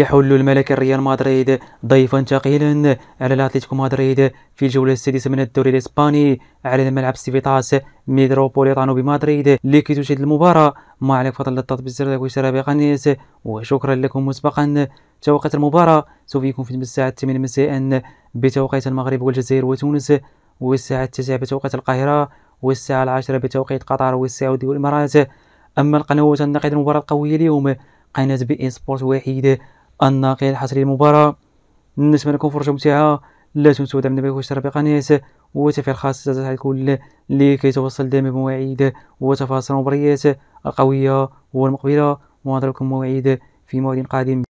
يحل الملك ريال مدريد ضيفا ثقيلا على الاتليتيكو مدريد في الجولة السادسة من الدوري الإسباني على ملعب سيفيتاس ميتروبوليتانو بمدريد لكي تشاهد المباراة ما عليك فضل الضغط بالزر تكون شرابي قنيس وشكرا لكم مسبقا توقيت المباراة سوف يكون في الساعة 8 مساء بتوقيت المغرب والجزائر وتونس والساعة 9 بتوقيت القاهرة والساعة 10 بتوقيت قطر والسعودية والإمارات أما القنوات الناقدة المباراة القوية اليوم قناة بي إن سبورت وحيدة الناقل الحصري للمباراة نتمنى لكم فرجة ممتعة لا تنسوا دعمنا النبي واشتراك بالقناة وتفعيل الخاص على الكل لكي توصل دائما بمواعيد وتفاصيل المباريات القوية والمقبلة ونضربكم موعد في موعد قادم